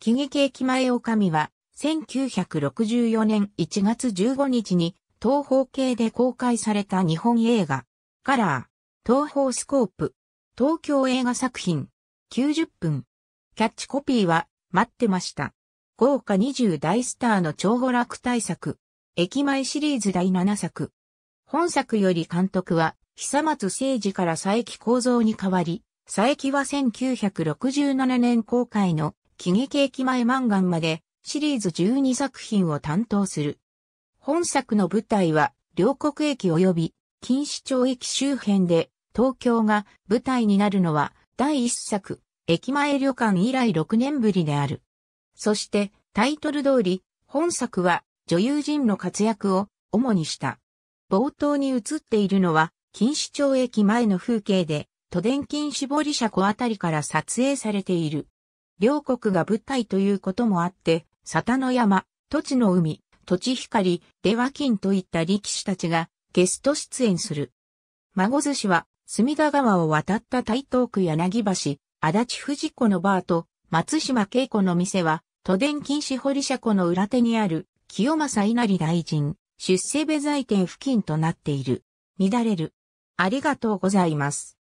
喜劇駅前おかみは、1964年1月15日に、東方系で公開された日本映画、カラー、東方スコープ、東京映画作品、90分。キャッチコピーは、待ってました。豪華20大スターの超娯楽大作、駅前シリーズ第7作。本作より監督は、久松誠二から佐伯構造に変わり、佐伯は1967年公開の喜劇駅前漫画までシリーズ12作品を担当する。本作の舞台は両国駅及び錦糸町駅周辺で東京が舞台になるのは第1作駅前旅館以来6年ぶりである。そしてタイトル通り本作は女優陣の活躍を主にした。冒頭に映っているのは錦糸町駅前の風景で都電金絞堀車庫あたりから撮影されている。両国が舞台ということもあって、里田の山、土地の海、土地光、出和金といった力士たちがゲスト出演する。孫寿司は、隅田川を渡った台東区柳橋、足立藤子のバーと、松島恵子の店は、都電禁止堀車庫の裏手にある、清正稲荷大臣、出世部財店付近となっている。乱れる。ありがとうございます。